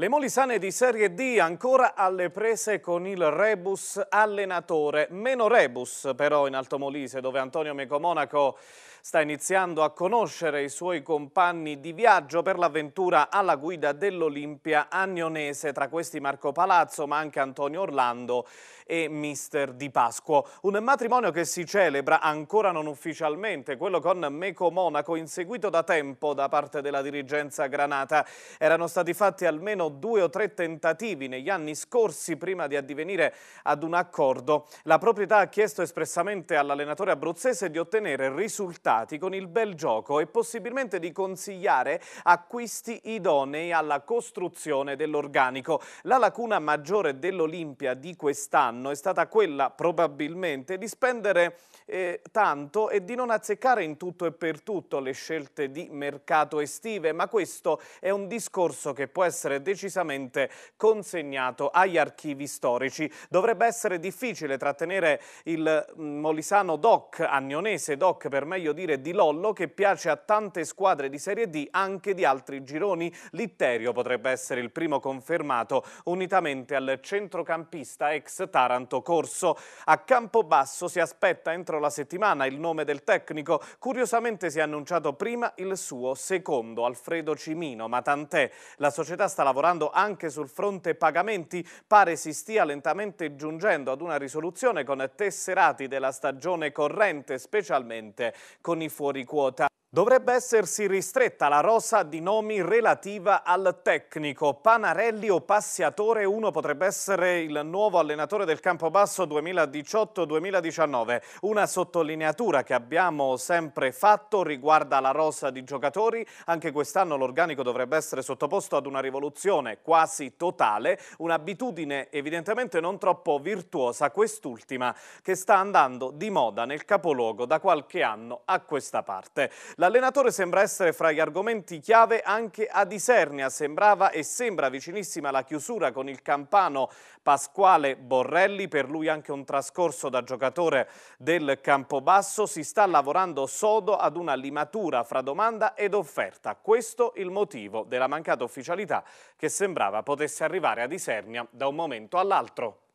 Le molisane di Serie D ancora alle prese con il rebus allenatore. Meno rebus però in Altomolise dove Antonio Mecomonaco sta iniziando a conoscere i suoi compagni di viaggio per l'avventura alla guida dell'Olimpia agnonese, tra questi Marco Palazzo ma anche Antonio Orlando e Mister Di Pasquo. Un matrimonio che si celebra ancora non ufficialmente, quello con Mecomonaco inseguito da tempo da parte della dirigenza Granata. Erano stati fatti almeno due o tre tentativi negli anni scorsi prima di addivenire ad un accordo. La proprietà ha chiesto espressamente all'allenatore abruzzese di ottenere risultati con il bel gioco e possibilmente di consigliare acquisti idonei alla costruzione dell'organico. La lacuna maggiore dell'Olimpia di quest'anno è stata quella probabilmente di spendere eh, tanto e di non azzeccare in tutto e per tutto le scelte di mercato estive, ma questo è un discorso che può essere deciso decisamente consegnato agli archivi storici. Dovrebbe essere difficile trattenere il mm, molisano doc, agnonese doc per meglio dire di Lollo, che piace a tante squadre di Serie D anche di altri gironi. Litterio potrebbe essere il primo confermato unitamente al centrocampista ex Taranto Corso. A Campobasso si aspetta entro la settimana il nome del tecnico. Curiosamente si è annunciato prima il suo secondo, Alfredo Cimino, ma tant'è. La società sta lavorando lavorando anche sul fronte pagamenti, pare si stia lentamente giungendo ad una risoluzione con tesserati della stagione corrente, specialmente con i fuori quota. Dovrebbe essersi ristretta la rosa di nomi relativa al tecnico. Panarelli o Passiatore uno potrebbe essere il nuovo allenatore del Campobasso 2018-2019. Una sottolineatura che abbiamo sempre fatto riguarda la rosa di giocatori. Anche quest'anno l'organico dovrebbe essere sottoposto ad una rivoluzione quasi totale, un'abitudine evidentemente non troppo virtuosa, quest'ultima, che sta andando di moda nel capoluogo da qualche anno a questa parte. L'allenatore sembra essere fra gli argomenti chiave anche ad Isernia. Sembrava e sembra vicinissima la chiusura con il campano Pasquale Borrelli, per lui anche un trascorso da giocatore del Campobasso. Si sta lavorando sodo ad una limatura fra domanda ed offerta. Questo il motivo della mancata ufficialità che sembrava potesse arrivare ad Isernia da un momento all'altro.